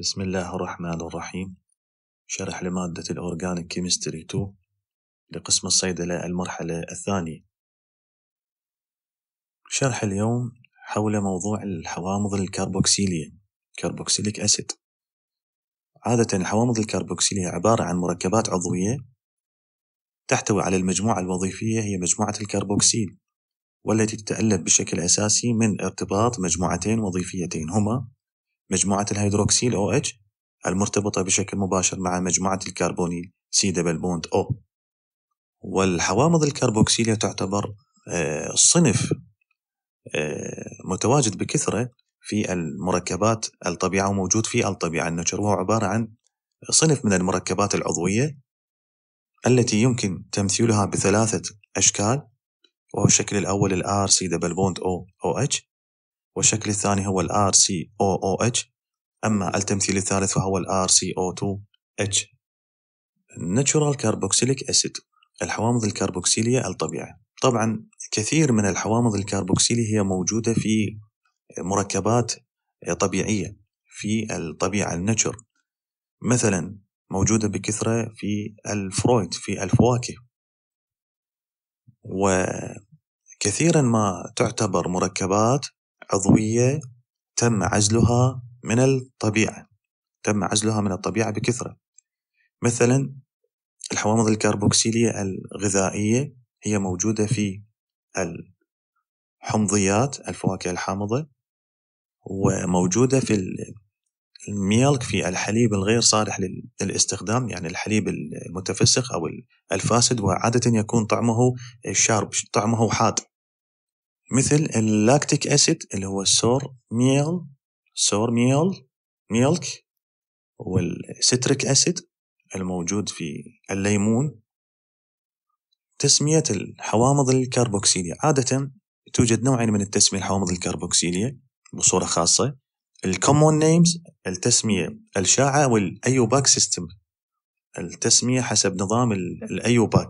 بسم الله الرحمن الرحيم شرح لمادة الأورجانيك كيمستري 2 لقسم الصيدلة المرحلة الثانية شرح اليوم حول موضوع الحوامض الكربوكسيلية كربوكسيليك أسيد عادة الحوامض الكربوكسيلية عبارة عن مركبات عضوية تحتوي على المجموعة الوظيفية هي مجموعة الكربوكسيل والتي تتألف بشكل أساسي من ارتباط مجموعتين وظيفيتين هما مجموعة الهيدروكسيل او اتش المرتبطة بشكل مباشر مع مجموعة الكربونيل سي دبل بوند او والحوامض الكربوكسيلية تعتبر آه، صنف آه، متواجد بكثرة في المركبات الطبيعة وموجود في الطبيعة النشر وهو عبارة عن صنف من المركبات العضوية التي يمكن تمثيلها بثلاثة أشكال وهو الشكل الأول الار سي دبل بوند O OH والشكل الثاني هو ال RCOOH أما التمثيل الثالث فهو ال RCO2H Natural Carboxylic Acid الحوامض الكربوكسيلية الطبيعية طبعا كثير من الحوامض الكربوكسيلية هي موجودة في مركبات طبيعية في الطبيعة النشر مثلا موجودة بكثرة في الفرويد في الفواكه وكثيرا ما تعتبر مركبات عضوية تم عزلها من الطبيعة تم عزلها من الطبيعة بكثرة مثلا الحوامض الكربوكسيلية الغذائية هي موجودة في الحمضيات الفواكه الحامضة وموجودة في الميلك في الحليب الغير صالح للاستخدام يعني الحليب المتفسخ أو الفاسد وعادة يكون طعمه شارب طعمه حاد مثل اللاكتيك اسيد اللي هو السور ميل سور ميل ميلك والستريك اسيد الموجود في الليمون تسمية الحوامض الكربوكسيلية عادة توجد نوعين من التسمية الحوامض الكربوكسيلية بصورة خاصة الكومون نيمز التسمية الشاعة والأيوباك سيستم التسمية حسب نظام الأيوباك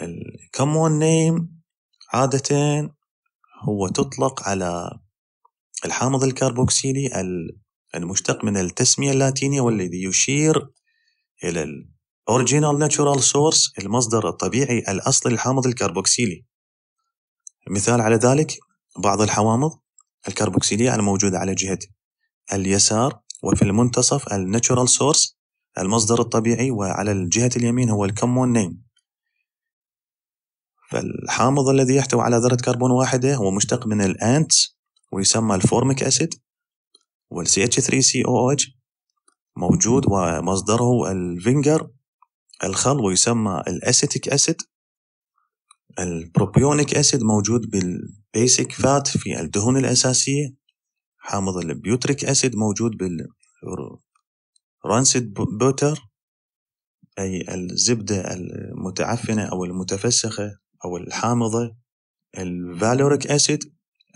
الكومون نيم عادة هو تطلق على الحامض الكربوكسيلي المشتق من التسمية اللاتينية والذي يشير إلى الأوريجينال ناتشورال سورس المصدر الطبيعي الأصلي للحامض الكربوكسيلي مثال على ذلك بعض الحوامض الكربوكسيلية الموجودة على جهة اليسار وفي المنتصف الناتشورال سورس المصدر الطبيعي وعلى الجهة اليمين هو الكمون نيم فالحامض الذي يحتوي على ذرة كربون واحدة هو مشتق من الأنت ويسمى الفورميك أسيد والسي اتش 3 اتش موجود ومصدره الفينجر الخل ويسمى الأسيتيك أسيد البروبيونيك أسيد موجود بالبيسك فات في الدهون الأساسية حامض البيوتريك أسيد موجود بالرانسد بوتر أي الزبدة المتعفنة أو المتفسخة أو الحامضة الفالوريك أسيد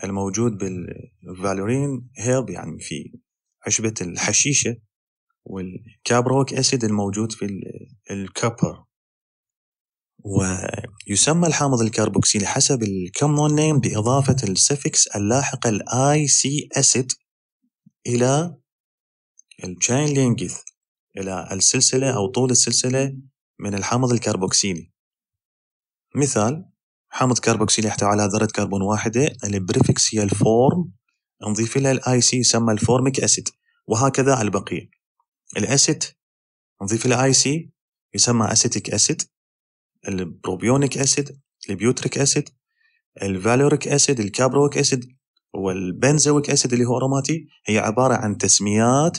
الموجود بالفالورين هيرب يعني في عشبة الحشيشة والكابروك أسيد الموجود في الكبر ويسمى الحامض الكربوكسيلي حسب الكمون نيم بإضافة السفكس اللاحق الاي سي أسيد إلى الشاين لينجث إلى السلسلة أو طول السلسلة من الحامض الكربوكسيلي مثال حامض كربوكسيل يحتوي على ذرة كربون واحدة البريفكس هي الفورم نضيف لها الاي سي يسمى الفورميك اسيد وهكذا على البقية الاسيد نضيف لها اي سي يسمى اسيتيك اسيد البروبيونيك اسيد البيوتريك اسيد الفالوريك اسيد الكابرويك اسيد والبنزويك اسيد اللي هو اروماتي هي عبارة عن تسميات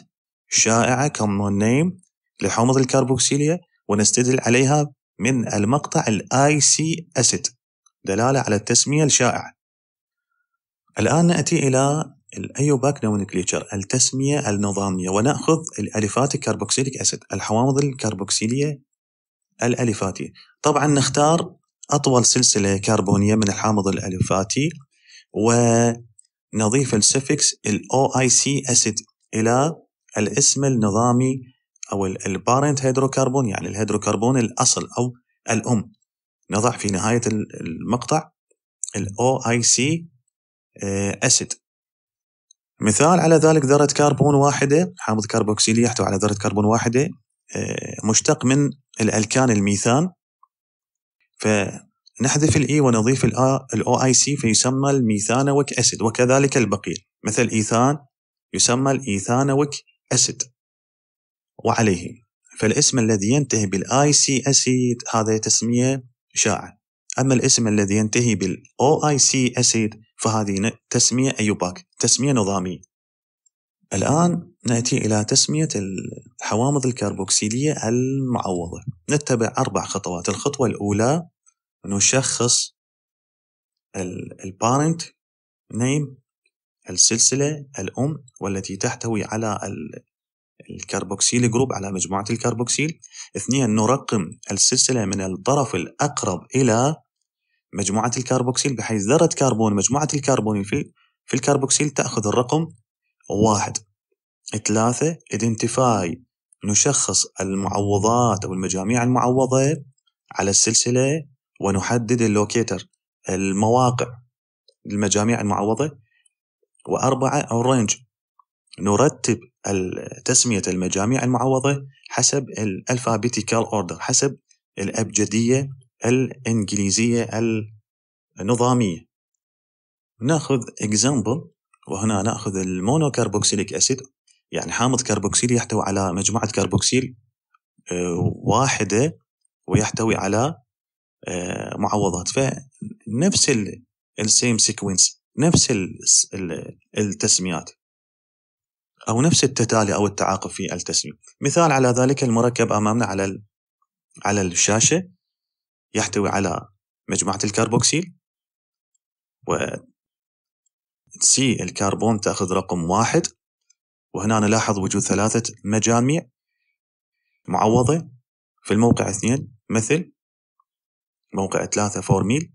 شائعة كومون نيم لحمض الكربوكسيليا ونستدل عليها من المقطع الاي سي اسيد دلاله على التسميه الشائعه. الان ناتي الى الايوباك نومنكليتشر التسميه النظاميه وناخذ الألفات الكربوكسيليك اسيد الحوامض الكربوكسيليه الألفاتية طبعا نختار اطول سلسله كربونيه من الحامض الألفاتي ونضيف السفكس الاو اي سي اسيد الى الاسم النظامي او البارنت هيدروكربون يعني الهيدروكربون الاصل او الام نضع في نهايه المقطع الاو اي سي اسيد مثال على ذلك ذره كربون واحده حامض كربوكسيلي يحتوي على ذره كربون واحده آه، مشتق من الالكان الميثان فنحذف الاي e ونضيف الاو اي سي فيسمى الميثانويك اسيد وكذلك البقيه مثل ايثان يسمى الايثانويك اسيد وعليه فالاسم الذي ينتهي بالاي سي اسيد e هذا تسميه شائعه اما الاسم الذي ينتهي بالاو اي سي اسيد فهذه تسميه ايوباك تسميه نظاميه الان ناتي الى تسميه الحوامض الكربوكسيليه المعوضه نتبع اربع خطوات الخطوه الاولى نشخص البارنت نيم السلسله الام والتي تحتوي على الكربوكسيل جروب على مجموعة الكربوكسيل اثنين نرقم السلسلة من الطرف الأقرب إلى مجموعة الكربوكسيل بحيث ذرة كربون مجموعة الكربون في في الكربوكسيل تأخذ الرقم واحد ثلاثة ايدنتيفاي نشخص المعوضات أو المجاميع المعوضة على السلسلة ونحدد اللوكيتر المواقع المجاميع المعوضة وأربعة الرينج نرتب تسمية المجاميع المعوضة حسب الألفابيتيكال أوردر حسب الأبجدية الإنجليزية النظامية ناخذ إكزامبل وهنا ناخذ المونو أسيد يعني حامض كربوكسيلي يحتوي على مجموعة كربوكسيل آه، واحدة ويحتوي على آه، معوضات فنفس السيم سيكونس نفس التسميات أو نفس التتالي أو التعاقب في التسليم مثال على ذلك المركب أمامنا على على الشاشة يحتوي على مجموعة الكربوكسيل و سي الكربون تأخذ رقم واحد وهنا نلاحظ وجود ثلاثة مجاميع معوضة في الموقع اثنين مثل موقع ثلاثة فورميل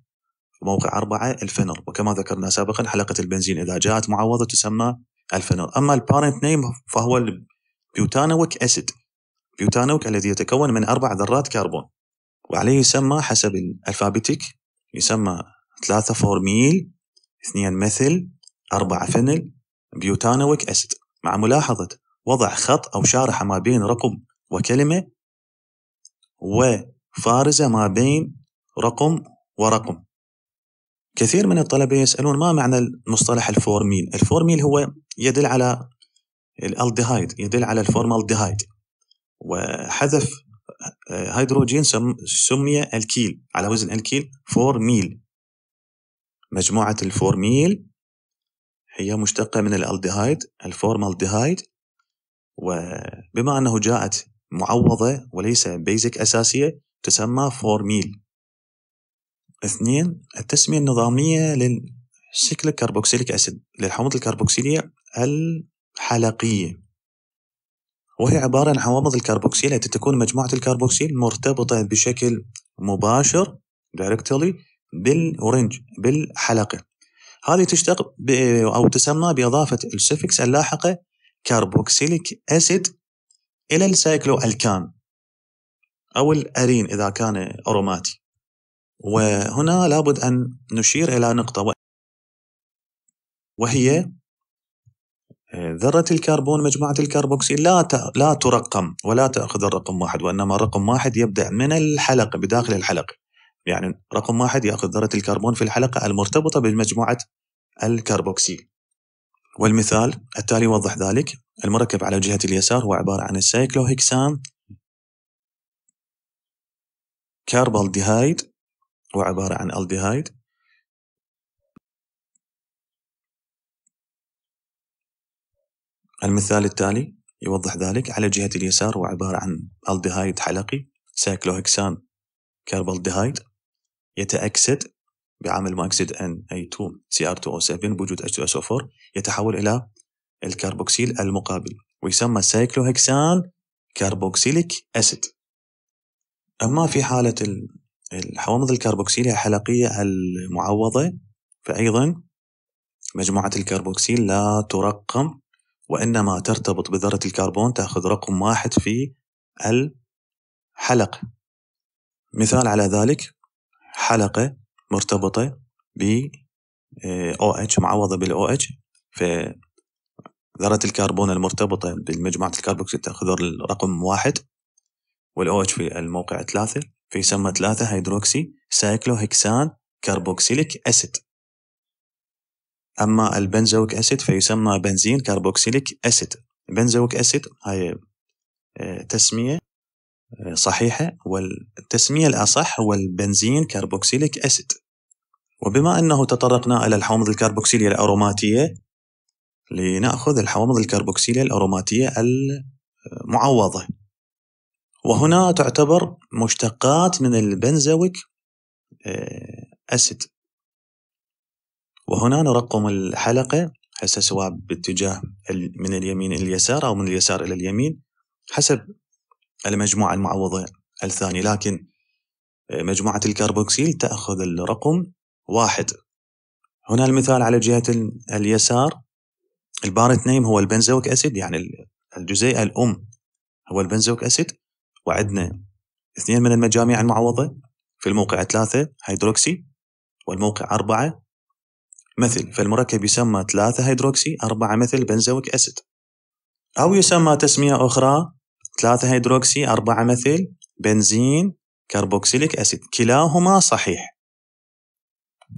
وموقع أربعة الفنر وكما ذكرنا سابقا حلقة البنزين إذا جاءت معوضة تسمى الفينول اما البارنت نيم فهو البيوتانويك اسيد بيوتانويك الذي يتكون من اربع ذرات كربون وعليه يسمى حسب الالفابيتيك يسمى ثلاثة فورميل اثنين مثل أربعة فينل بيوتانويك أسيد مع ملاحظة وضع خط أو شارحة ما بين رقم وكلمة وفارزة ما بين رقم ورقم كثير من الطلبة يسألون ما معنى المصطلح الفورميل الفورميل هو يدل على الالدهايد يدل على الفورمالدهايد وحذف هيدروجين سمي الكيل على وزن الكيل فورميل مجموعة الفورميل هي مشتقة من الالدهايد الفورمالدهايد وبما أنه جاءت معوضة وليس بيزك أساسية تسمى فورميل اثنين التسمية النظامية للشكل الكربوكسيليك أسيد للحوامض الكربوكسيلية الحلقية وهي عبارة عن حوامض الكربوكسيل التي تكون مجموعة الكربوكسيل مرتبطة بشكل مباشر directly بالورنج بالحلقة هذه تشتق أو تسمى بإضافة السفكس اللاحقة كربوكسيليك أسيد إلى السايكلو الكان أو الأرين إذا كان أروماتي وهنا لابد أن نشير إلى نقطة وهي آه، ذرة الكربون مجموعة الكربوكسيل لا لا ترقم ولا تأخذ الرقم واحد وإنما الرقم واحد يبدأ من الحلقة بداخل الحلقة يعني رقم واحد يأخذ ذرة الكربون في الحلقة المرتبطة بمجموعة الكربوكسيل والمثال التالي يوضح ذلك المركب على جهة اليسار هو عبارة عن السايكلوهكسان كاربالديهايد هو عبارة عن ألديهايد المثال التالي يوضح ذلك على جهة اليسار هو عبارة عن ألديهايد حلقي سايكلوهكسان كربالديهايد يتأكسد بعامل ان اي 2 سي ار 2 او 7 بوجود H2SO4 يتحول إلى الكربوكسيل المقابل ويسمى سايكلوهكسان كربوكسيليك أسيد أما في حالة الحوامض الكربوكسيل هي المعوضة فأيضا مجموعة الكربوكسيل لا ترقم وإنما ترتبط بذرة الكربون تأخذ رقم واحد في الحلقة مثال على ذلك حلقة مرتبطة ب OH معوضة بال OH فذرة الكربون المرتبطة بمجموعة الكربوكسيل تأخذ رقم واحد والـ OH في الموقع ثلاثة فيسمى 3 هيدروكسي سايكلوهكسان كربوكسيليك أسيد أما البنزويك أسيد فيسمى بنزين كربوكسيليك أسيد بنزويك أسيد هاي آه، تسمية آه، صحيحة والتسمية الأصح هو البنزين كربوكسيليك أسيد وبما أنه تطرقنا إلى الحوامض الكربوكسيلية الأروماتية لنأخذ الحوامض الكربوكسيلية الأروماتية المعوضة وهنا تعتبر مشتقات من البنزويك آه، أسيد وهنا نرقم الحلقة هسه سواء باتجاه من اليمين إلى اليسار أو من اليسار إلى اليمين حسب المجموعة المعوضة الثانية لكن آه، مجموعة الكربوكسيل تأخذ الرقم واحد هنا المثال على جهة اليسار البارت نيم هو البنزويك أسيد يعني الجزيئة الأم هو البنزويك أسيد وعندنا اثنين من المجاميع المعوضة في الموقع ثلاثة هيدروكسي والموقع أربعة مثل فالمركب يسمى ثلاثة هيدروكسي أربعة مثل بنزويك أسيد أو يسمى تسمية أخرى ثلاثة هيدروكسي أربعة مثل بنزين كربوكسيليك أسيد كلاهما صحيح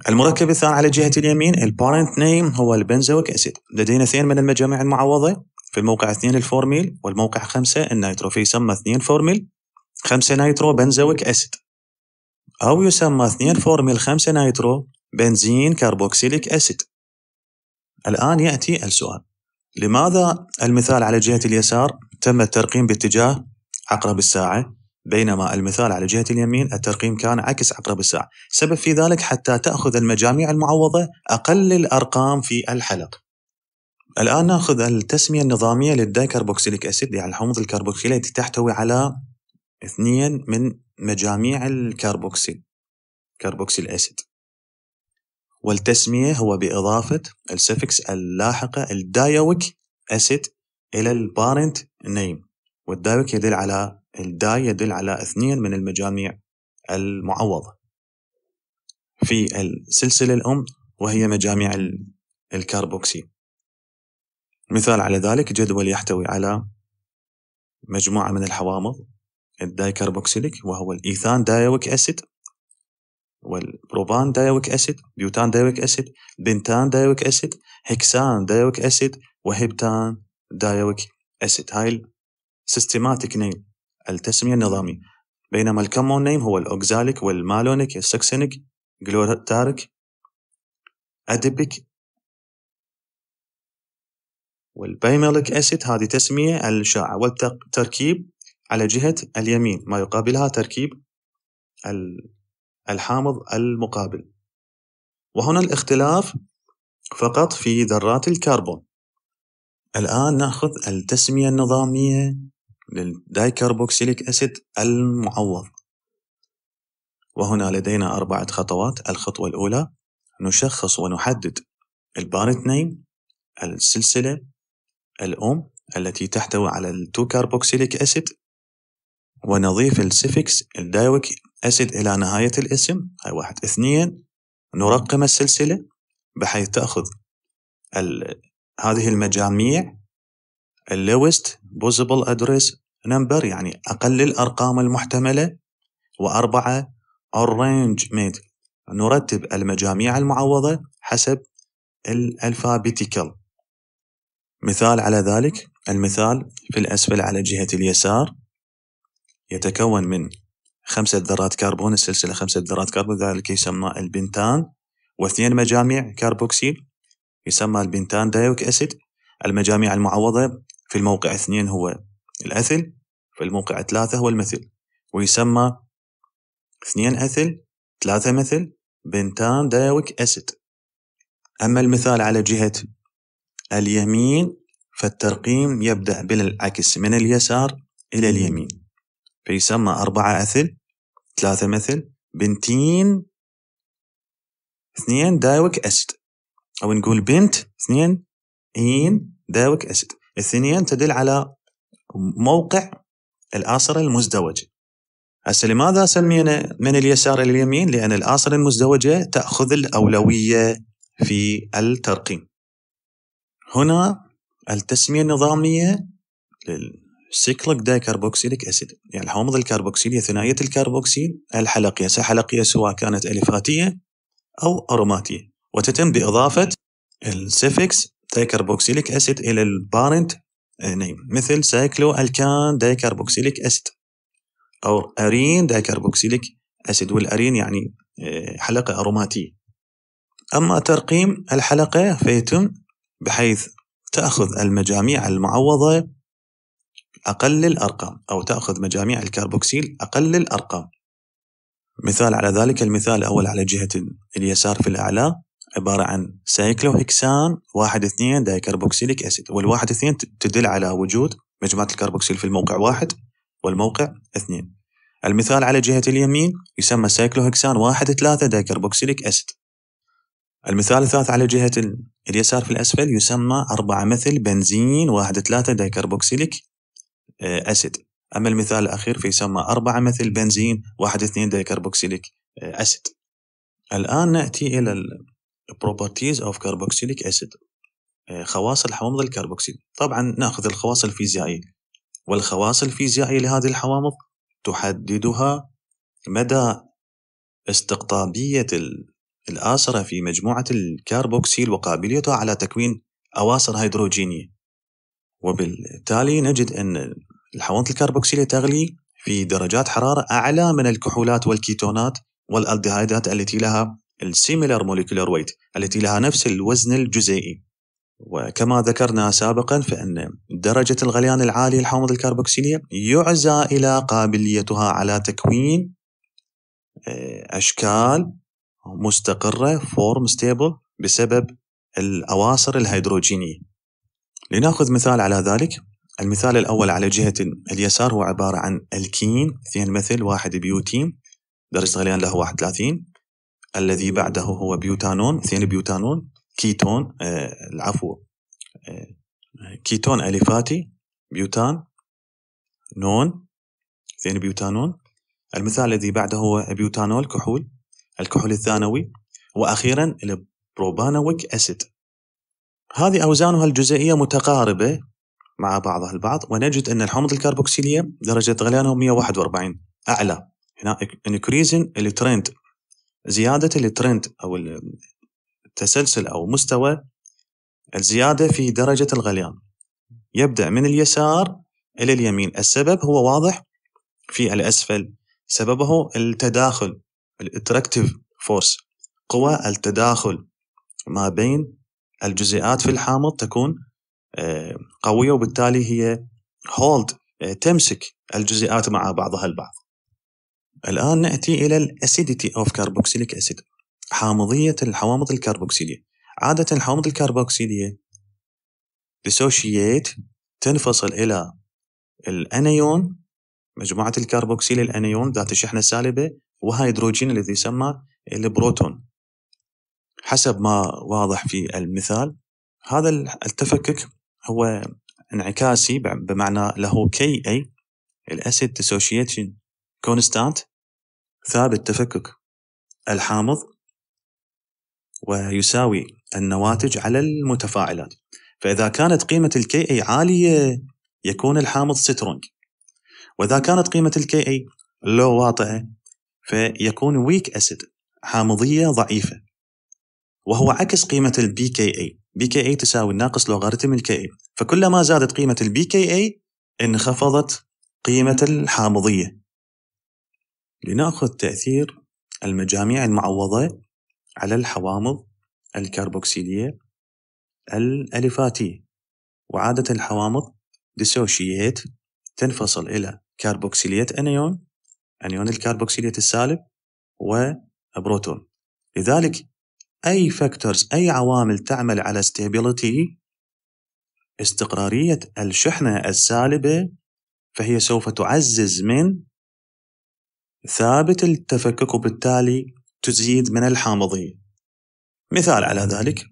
المركب الثاني على جهة اليمين البارنت نيم هو البنزويك أسيد لدينا اثنين من المجاميع المعوضة في الموقع 2 الفورميل والموقع 5 النيترو فيسمى 2 فورميل 5 نيترو بنزويك أسيد أو يسمى 2 فورميل 5 نيترو بنزين كربوكسيليك أسيد الآن يأتي السؤال لماذا المثال على جهة اليسار تم الترقيم باتجاه عقرب الساعة بينما المثال على جهة اليمين الترقيم كان عكس عقرب الساعة سبب في ذلك حتى تأخذ المجاميع المعوضة أقل الأرقام في الحلق الآن ناخذ التسمية النظامية للدايكربوكسيليك أسيد يعني الحموض الكربوكسيل التي تحتوي على اثنين من مجاميع الكربوكسيل كربوكسيل أسيد والتسمية هو بإضافة السفكس اللاحقة الدايوك أسيد إلى البارنت نيم والدايوك يدل على الداي يدل على اثنين من المجاميع المعوضة في السلسلة الأم وهي مجاميع الكربوكسيل مثال على ذلك جدول يحتوي على مجموعة من الحوامض الدايكربوكسيليك وهو الإيثان دايويك أسيد والبروبان دايويك أسيد بيوتان دايويك أسيد بنتان دايويك أسيد هكسان دايويك أسيد وهبتان دايويك أسيد هاي السيستماتيك نيم التسمية النظامية بينما الكمون نيم هو الأوكزاليك والمالونيك السكسينيك جلوتارك أديبيك والبيميليك أسيد هذه تسمية على الأشعة والتركيب على جهة اليمين ما يقابلها تركيب الحامض المقابل وهنا الاختلاف فقط في ذرات الكربون الآن نأخذ التسمية النظامية للدايكربوكسيليك أسيد المعوض وهنا لدينا أربعة خطوات الخطوة الأولى نشخص ونحدد البارت نيم السلسلة الأم التي تحتوي على التوكاربوكسيليك أسيد ونضيف السيفكس الدايوك أسيد إلى نهاية الاسم هاي واحد اثنين نرقم السلسلة بحيث تأخذ هذه المجاميع اللوست بوزبل address نمبر يعني أقل الأرقام المحتملة وأربعة arrangement نرتب المجاميع المعوضة حسب الألفابيتيكال مثال على ذلك المثال في الأسفل على جهة اليسار يتكون من خمسة ذرات كربون السلسلة خمسة ذرات كربون ذلك يسمى البنتان واثنين مجاميع كربوكسيل يسمى البنتان دايوك أسيد المجاميع المعوضة في الموقع اثنين هو الأثل في الموقع ثلاثة هو المثل ويسمى اثنين أثل ثلاثة مثل بنتان دايوك أسيد أما المثال على جهة اليمين فالترقيم يبدأ بالعكس من اليسار إلى اليمين فيسمى أربعة أثل ثلاثة مثل بنتين اثنين دايوك أسد أو نقول بنت اثنين إين دايوك أسد الثنين تدل على موقع الآصر المزدوج هسه لماذا سمينا من اليسار إلى اليمين؟ لأن الآصر المزدوجة تأخذ الأولوية في الترقيم هنا التسمية النظامية للسيكليك دايكربوكسيليك أسيد يعني الحوامض الكربوكسيلية ثنائية الكربوكسيل الحلقية حلقية سواء كانت ألفاتية أو أروماتية وتتم بإضافة السيفكس دايكربوكسيليك أسيد إلى البارنت نيم يعني مثل سايكلو الكان دايكربوكسيليك أسيد أو أرين دايكربوكسيليك أسيد والأرين يعني آه، حلقة أروماتية أما ترقيم الحلقة فيتم بحيث تأخذ المجاميع المعوضة أقل الأرقام أو تأخذ مجاميع الكربوكسيل أقل الأرقام مثال على ذلك المثال الأول على جهة اليسار في الأعلى عبارة عن سايكلوهكسان 1,2 دايكربوكسيليك أسيد والواحد اثنين تدل على وجود مجموعة الكربوكسيل في الموقع واحد والموقع اثنين المثال على جهة اليمين يسمى سايكلوهكسان 1,3 دايكربوكسيليك أسيد المثال الثالث على جهة اليسار في الأسفل يسمى 4 مثل بنزين 1 3 ديكربوكسيليك آه، أسيد أما المثال الأخير فيسمى 4 مثل بنزين 1 2 ديكربوكسيليك آه، أسيد الآن نأتي إلى properties of carboxylic acid آه، خواص الحوامض الكربوكسيل طبعا نأخذ الخواص الفيزيائية والخواص الفيزيائية لهذه الحوامض تحددها مدى استقطابية الآسرة في مجموعة الكاربوكسيل وقابليته على تكوين أواصر هيدروجينية وبالتالي نجد أن الحوامض الكاربوكسيلية تغلي في درجات حرارة أعلى من الكحولات والكيتونات والألدهايدات التي لها السيميلر موليكولر ويت التي لها نفس الوزن الجزيئي وكما ذكرنا سابقا فإن درجة الغليان العالية للحوامض الكربوكسيلية يعزى إلى قابليتها على تكوين آه، أشكال مستقرة فورم ستيبل بسبب الأواصر الهيدروجينية لنأخذ مثال على ذلك المثال الأول على جهة اليسار هو عبارة عن الكين اثنين مثل واحد بيوتين درجة غليان له 31 الذي بعده هو بيوتانون اثنين بيوتانون كيتون آه العفو آه كيتون أليفاتي بيوتان نون اثنين بيوتانون المثال الذي بعده هو بيوتانول كحول الكحول الثانوي واخيرا البروبانويك اسيد هذه اوزانها الجزيئيه متقاربه مع بعضها البعض ونجد ان الحمض الكربوكسيليه درجه غليانه 141 اعلى هنا انكريزن الترند زياده الترند او التسلسل او مستوى الزياده في درجه الغليان يبدا من اليسار الى اليمين السبب هو واضح في الاسفل سببه التداخل الاتراكتيف فورس قوى التداخل ما بين الجزيئات في الحامض تكون آه، قويه وبالتالي هي هولد آه، تمسك الجزيئات مع بعضها البعض. الان ناتي الى الاسيديتي اوف كاربوكسيليك اسيد حامضيه الحوامض الكربوكسيليه. عاده الحوامض الكربوكسيليه ديسوشييت تنفصل الى الانيون مجموعه الكربوكسيل الانيون ذات الشحنه السالبه وهيدروجين الذي يسمى البروتون حسب ما واضح في المثال هذا التفكك هو انعكاسي بمعنى له كي اي الاسيد ديسوشيشن كونستانت ثابت تفكك الحامض ويساوي النواتج على المتفاعلات فإذا كانت قيمة الكي اي عالية يكون الحامض سترونج وإذا كانت قيمة الكي اي لو واطئة فيكون ويك أسيد حامضية ضعيفة وهو عكس قيمة البي كي اي بي كي اي تساوي ناقص لوغاريتم الكي اي فكلما زادت قيمة البي كي اي انخفضت قيمة الحامضية لنأخذ تأثير المجاميع المعوضة على الحوامض الكربوكسيلية الالفاتيه وعادة الحوامض ديسوشيات تنفصل إلى كربوكسيلية أنيون أنيون الكربوكسيليت السالب وبروتون لذلك أي فاكتورز أي عوامل تعمل على ستيبيليتي استقرارية الشحنة السالبة فهي سوف تعزز من ثابت التفكك وبالتالي تزيد من الحامضية مثال على ذلك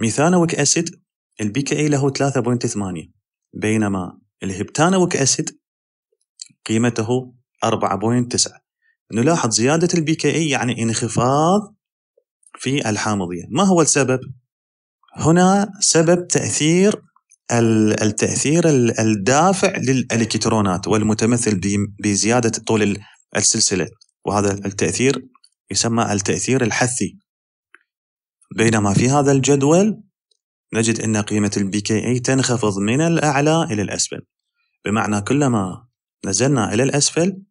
ميثانويك أسيد البي كي له 3.8 بينما الهبتانويك أسيد قيمته 4.9 نلاحظ زيادة البي كي اي يعني انخفاض في الحامضية ما هو السبب؟ هنا سبب تأثير التأثير الدافع للإلكترونات والمتمثل بزيادة طول السلسلة وهذا التأثير يسمى التأثير الحثي بينما في هذا الجدول نجد أن قيمة البي كي اي تنخفض من الأعلى إلى الأسفل بمعنى كلما نزلنا إلى الأسفل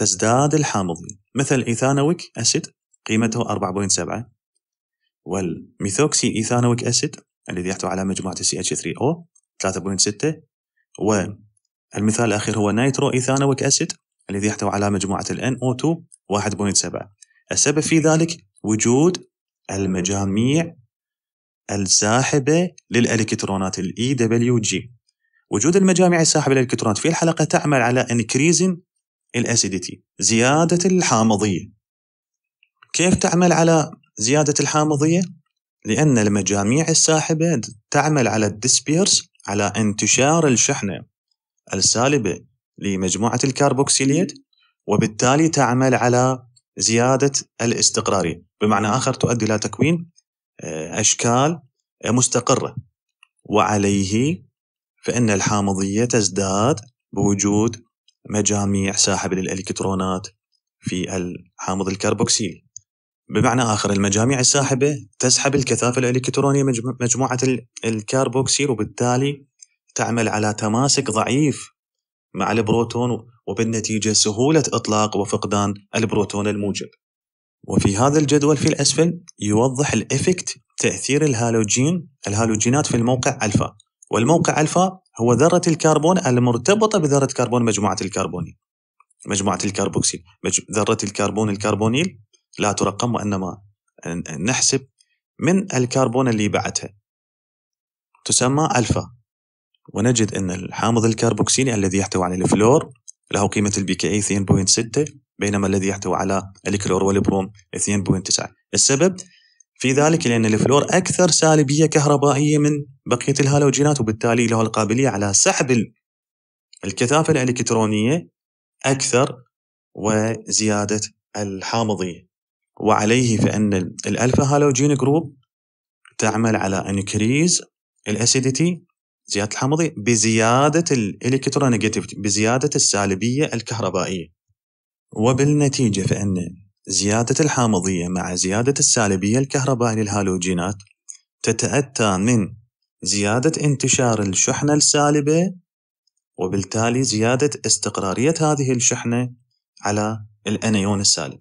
تزداد الحامضية مثل إيثانويك أسيد قيمته 4.7 والميثوكسي إيثانويك أسيد الذي يحتوي على مجموعة CH3O 3.6 والمثال الأخير هو نيترو إيثانويك أسيد الذي يحتوي على مجموعة ال NO2 1.7 السبب في ذلك وجود المجاميع الساحبة للإلكترونات دبليو EWG وجود المجاميع الساحبة للإلكترونات في الحلقة تعمل على increasing الاسيديتي زياده الحامضيه كيف تعمل على زياده الحامضيه لان المجاميع الساحبه تعمل على الديسبيرس على انتشار الشحنه السالبه لمجموعه الكربوكسيليت وبالتالي تعمل على زياده الاستقراريه بمعنى اخر تؤدي الى تكوين آه، اشكال مستقره وعليه فان الحامضيه تزداد بوجود مجاميع ساحبة للإلكترونات في الحامض الكربوكسيل بمعنى آخر المجاميع الساحبة تسحب الكثافة الإلكترونية مجموعة الكربوكسيل وبالتالي تعمل على تماسك ضعيف مع البروتون وبالنتيجة سهولة إطلاق وفقدان البروتون الموجب وفي هذا الجدول في الأسفل يوضح الإفكت تأثير الهالوجين الهالوجينات في الموقع ألفا والموقع الفا هو ذرة الكربون المرتبطة بذرة كربون مجموعة الكربونيل مجموعة الكربوكسيل ذرة الكربون الكربونيل لا ترقم وإنما نحسب من الكربون اللي بعتها تسمى ألفا ونجد أن الحامض الكربوكسيلي الذي يحتوي على الفلور له قيمة البي كي اي 2.6 بينما الذي يحتوي على الكلور والبروم 2.9 السبب في ذلك لأن الفلور أكثر سالبية كهربائية من بقية الهالوجينات وبالتالي له القابلية على سحب الكثافة الإلكترونية أكثر وزيادة الحامضية وعليه فإن الألفا هالوجين جروب تعمل على انكريز الاسيديتي زياده الحامضيه بزياده الالكترونيجاتيفيتي بزياده السالبيه الكهربائيه وبالنتيجه فان زيادة الحامضية مع زيادة السالبية الكهربائية للهالوجينات تتأتى من زيادة انتشار الشحنة السالبة وبالتالي زيادة استقرارية هذه الشحنة على الأنيون السالب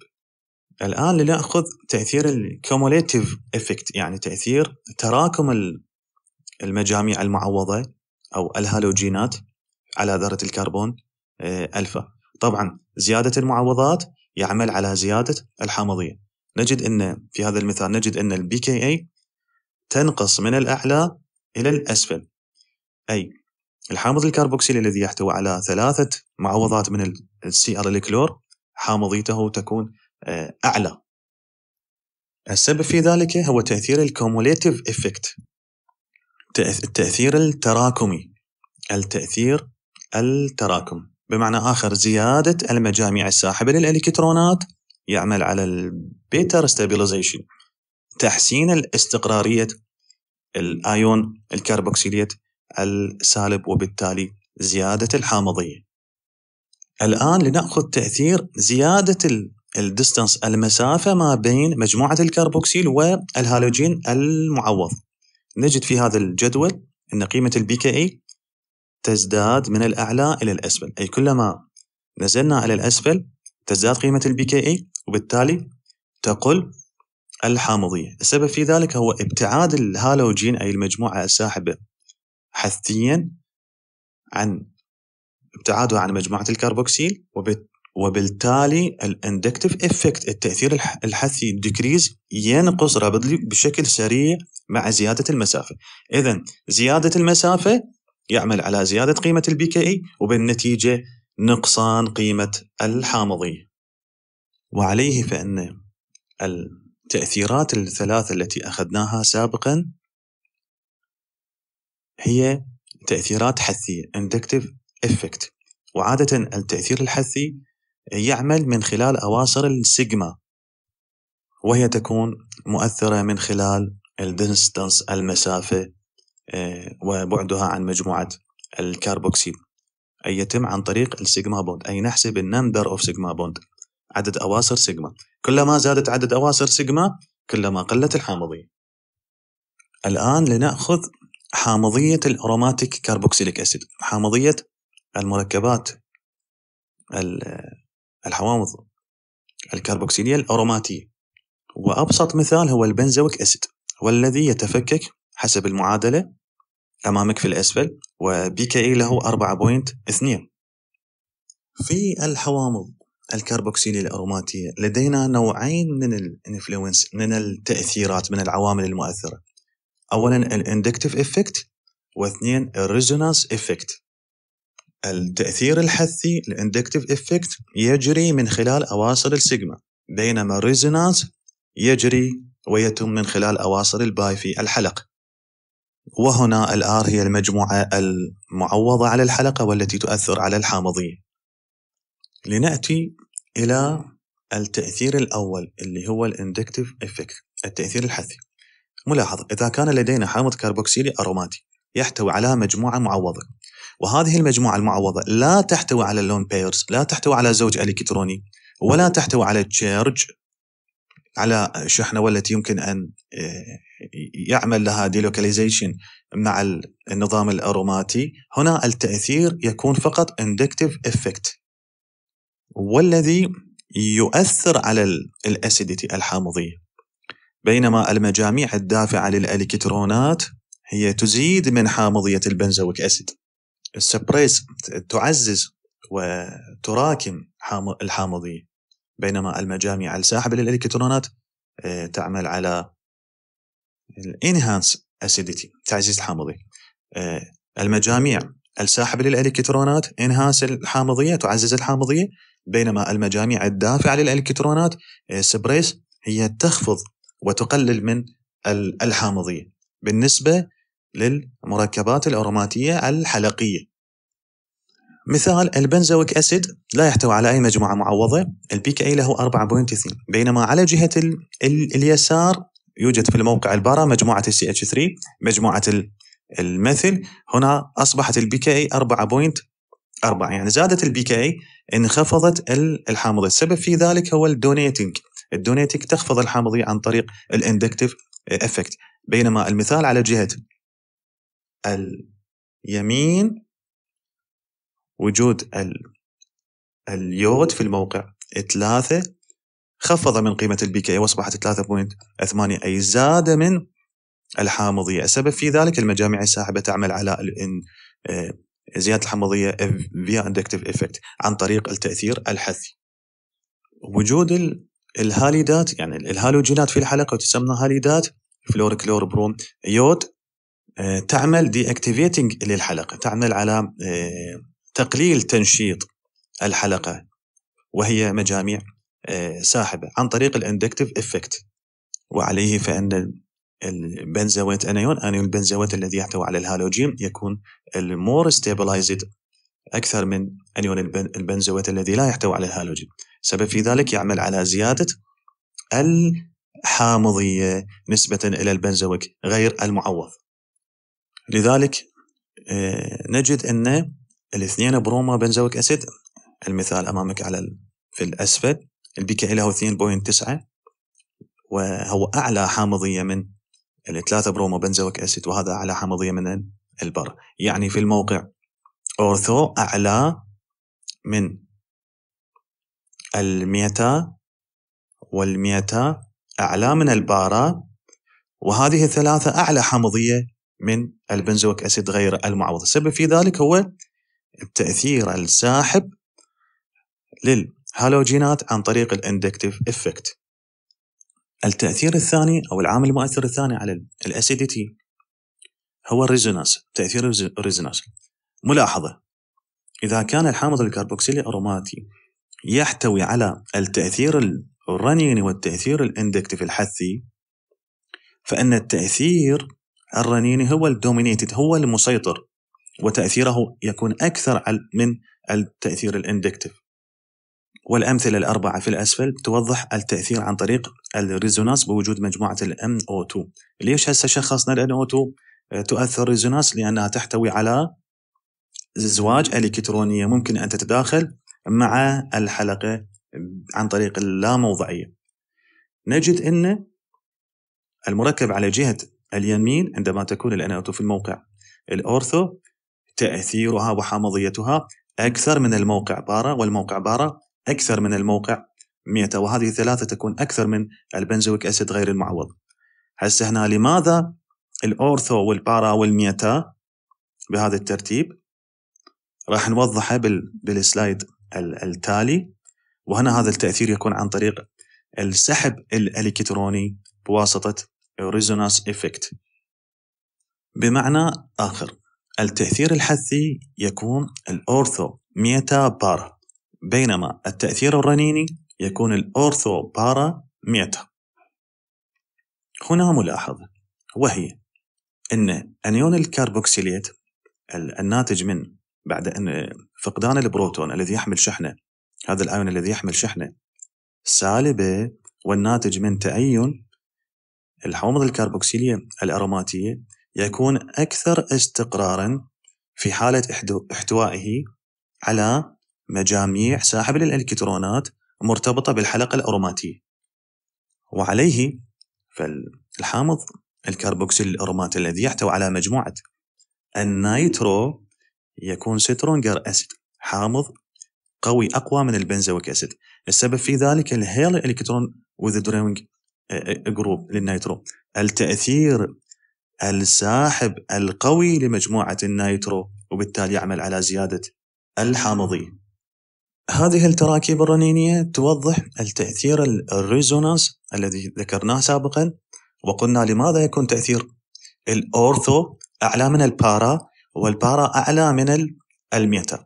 الآن لنأخذ تأثير الكوموليتيف إفكت يعني تأثير تراكم المجاميع المعوضة أو الهالوجينات على ذرة الكربون آه، ألفا طبعا زيادة المعوضات يعمل على زيادة الحامضية نجد أن في هذا المثال نجد أن كي BKA تنقص من الأعلى إلى الأسفل أي الحامض الكربوكسيل الذي يحتوي على ثلاثة معوضات من السي ار الكلور حامضيته تكون آه، أعلى السبب في ذلك هو تأثير الكوموليتيف إفكت التأثير التراكمي التأثير التراكم بمعنى آخر زيادة المجاميع الساحبة للإلكترونات يعمل على البيتر ستابيلايزيشن تحسين الاستقرارية الآيون الكربوكسيليت السالب وبالتالي زيادة الحامضية الآن لنأخذ تأثير زيادة الديستنس المسافة ما بين مجموعة الكربوكسيل والهالوجين المعوض نجد في هذا الجدول أن قيمة البي كي اي تزداد من الأعلى إلى الأسفل أي كلما نزلنا إلى الأسفل تزداد قيمة البي كي اي e، وبالتالي تقل الحامضية السبب في ذلك هو ابتعاد الهالوجين أي المجموعة الساحبة حثيا عن ابتعادها عن مجموعة الكربوكسيل وبالتالي الاندكتيف افكت التأثير الحثي ديكريز ينقص رابطلي بشكل سريع مع زيادة المسافة إذا زيادة المسافة يعمل على زيادة قيمة البي كي اي e وبالنتيجة نقصان قيمة الحامضية وعليه فإن التأثيرات الثلاثة التي أخذناها سابقا هي تأثيرات حثية inductive effect وعادة التأثير الحثي يعمل من خلال أواصر السيجما وهي تكون مؤثرة من خلال الديستنس المسافة آه، وبعدها عن مجموعة الكاربوكسيل أي يتم عن طريق السيجما بوند أي نحسب النمبر أوف سيجما بوند عدد أواصر سيجما كلما زادت عدد أواصر سيجما كلما قلت الحامضية الآن لنأخذ حامضية الأروماتيك كاربوكسيليك أسيد حامضية المركبات الحوامض الكربوكسيلية الأروماتية وأبسط مثال هو البنزويك أسيد والذي يتفكك حسب المعادلة أمامك في الأسفل وبي كي اي له 4.2 في الحوامض الكربوكسيلي الأروماتية لدينا نوعين من الانفلونس من التأثيرات من العوامل المؤثرة أولا الاندكتيف إفكت واثنين الريزونانس إفكت التأثير الحثي الاندكتيف إفكت يجري من خلال أواصر السيجما بينما الريزونانس يجري ويتم من خلال أواصر الباي في الحلق وهنا الآر هي المجموعة المعوضة على الحلقة والتي تؤثر على الحامضية لنأتي إلى التأثير الأول اللي هو الاندكتيف افكت التأثير الحثي ملاحظة إذا كان لدينا حامض كربوكسيلي أروماتي يحتوي على مجموعة معوضة وهذه المجموعة المعوضة لا تحتوي على اللون بيرز لا تحتوي على زوج إلكتروني ولا تحتوي على تشيرج على شحنه والتي يمكن أن آه، يعمل لها ديلوكاليزيشن مع النظام الأروماتي هنا التأثير يكون فقط اندكتيف افكت والذي يؤثر على الأسيديتي الحامضية بينما المجاميع الدافعة للألكترونات هي تزيد من حامضية البنزويك أسيد السبريس تعزز وتراكم الحامضية بينما المجاميع الساحبة للإلكترونات آه، تعمل على الانهانس اسيديتي تعزيز الحامضية آه، المجاميع الساحبة للإلكترونات انهانس الحامضية تعزز الحامضية بينما المجاميع الدافعة للإلكترونات آه، سبريس هي تخفض وتقلل من الحامضية بالنسبة للمركبات الأروماتية الحلقية مثال البنزويك أسيد لا يحتوي على أي مجموعة معوضة البي كي له 4.2 بينما على جهة ال ال اليسار يوجد في الموقع البارا مجموعة السي اتش 3 مجموعة المثل هنا أصبحت البي كي 4.4 يعني زادت البي كي انخفضت الحامض السبب في ذلك هو الدونيتنج الدونيتنج تخفض الحامضية عن طريق الاندكتيف افكت بينما المثال على جهة اليمين وجود ال... اليود في الموقع ثلاثة خفض من قيمة البي كي وأصبحت 3.8 أي زاد من الحامضية السبب في ذلك المجامع الساحبة تعمل على آه، زيادة الحمضية فيا اندكتيف افكت عن طريق التأثير الحثي وجود الهاليدات يعني الهالوجينات في الحلقة وتسمى هاليدات فلور كلور بروم يود آه، تعمل دي اكتيفيتنج للحلقة تعمل على آه، تقليل تنشيط الحلقه وهي مجاميع آه، ساحبه عن طريق الاندكتيف افكت وعليه فان البنزويت انيون انيون البنزويت الذي يحتوي على الهالوجين يكون المور ستابلايزد اكثر من انيون البنزويت الذي لا يحتوي على الهالوجين سبب في ذلك يعمل على زياده الحامضيه نسبه الى البنزويك غير المعوض لذلك آه، نجد ان الاثنين بروما بنزويك اسيد المثال امامك على في الاسفل البي كي له 2.9 وهو اعلى حامضيه من الثلاثه بروما بنزويك اسيد وهذا اعلى حامضيه من البر يعني في الموقع اورثو اعلى من الميتا والميتا اعلى من البارا وهذه الثلاثه اعلى حامضيه من البنزويك اسيد غير المعوض السبب في ذلك هو بتاثير الساحب للهالوجينات عن طريق الاندكتيف افكت التأثير الثاني أو العامل المؤثر الثاني على الأسيديتي هو الريزونانس تأثير الريزونانس ملاحظة إذا كان الحامض الكربوكسيلي أروماتي يحتوي على التأثير الرنيني والتأثير الاندكتيف الحثي فإن التأثير الرنيني هو الدومينيتد هو المسيطر وتأثيره يكون أكثر من التأثير الاندكتيف والأمثلة الأربعة في الأسفل توضح التأثير عن طريق الريزونانس بوجود مجموعة الـ NO2 ليش هسه شخصنا الـ NO2 آه، تؤثر ريزونانس لأنها تحتوي على زواج إلكترونية ممكن أن تتداخل مع الحلقة عن طريق اللاموضعية نجد أن المركب على جهة اليمين عندما تكون ال NO2 في الموقع الأورثو تأثيرها وحمضيتها أكثر من الموقع بارا والموقع بارا أكثر من الموقع ميتا وهذه الثلاثة تكون أكثر من البنزويك أسيد غير المعوض هسه هنا لماذا الأورثو والبارا والميتا بهذا الترتيب راح نوضحه بال... بالسلايد التالي وهنا هذا التأثير يكون عن طريق السحب الإلكتروني بواسطة ريزونانس إفكت بمعنى آخر التأثير الحثي يكون الأورثو ميتا بارا بينما التأثير الرنيني يكون الأورثو بارا ميتا هنا ملاحظة وهي أن أنيون الكربوكسيليت الناتج من بعد أن فقدان البروتون الذي يحمل شحنة هذا الآيون الذي يحمل شحنة سالبة والناتج من تأين الحومض الكربوكسيلية الأروماتية يكون أكثر استقراراً في حالة احتوائه على مجاميع ساحبة الإلكترونات مرتبطة بالحلقة الأروماتية وعليه فالحامض الكربوكسيل الأرومات الذي يحتوي على مجموعة النايترو يكون سترونجر أسيد حامض قوي أقوى من البنزويك أسيد السبب في ذلك الهيل الإلكترون وذ جروب للنيترو التأثير الساحب القوي لمجموعة النايترو وبالتالي يعمل على زيادة الحامضية. هذه التراكيب الرنينية توضح التأثير الريزونانس الذي ذكرناه سابقا وقلنا لماذا يكون تأثير الأورثو أعلى من البارا والبارا أعلى من الميتا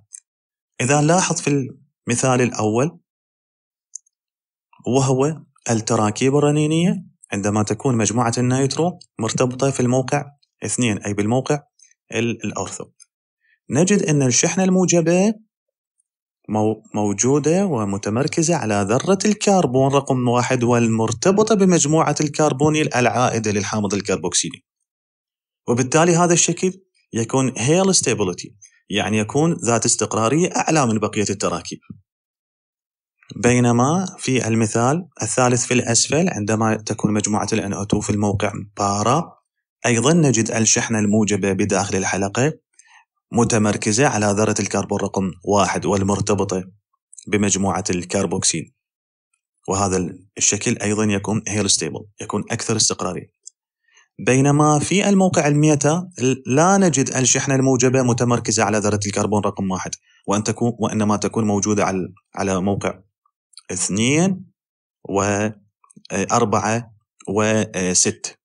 إذا لاحظ في المثال الأول وهو التراكيب الرنينية عندما تكون مجموعة النيترو مرتبطة في الموقع اثنين أي بالموقع الأرثو نجد أن الشحنة الموجبة موجودة ومتمركزة على ذرة الكربون رقم واحد والمرتبطة بمجموعة الكربوني العائدة للحامض الكربوكسيلي وبالتالي هذا الشكل يكون هيل ستيبلتي يعني يكون ذات استقرارية أعلى من بقية التراكيب بينما في المثال الثالث في الأسفل عندما تكون مجموعة الان NO2 في الموقع بارا أيضا نجد الشحنة الموجبة بداخل الحلقة متمركزة على ذرة الكربون رقم واحد والمرتبطة بمجموعة الكربوكسيل وهذا الشكل أيضا يكون هيل ستيبل يكون أكثر استقرارية بينما في الموقع الميتا لا نجد الشحنة الموجبة متمركزة على ذرة الكربون رقم واحد وأن تكون وإنما تكون موجودة على على موقع اثنين وأربعة آه، وست آه،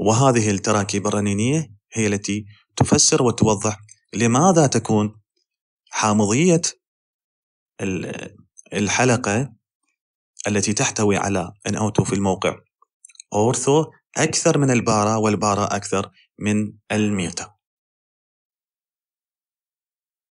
وهذه التراكيب الرنينية هي التي تفسر وتوضح لماذا تكون حامضية الحلقة التي تحتوي علي ان اوتو في الموقع أورثو أكثر من البارا والبارا أكثر من الميتا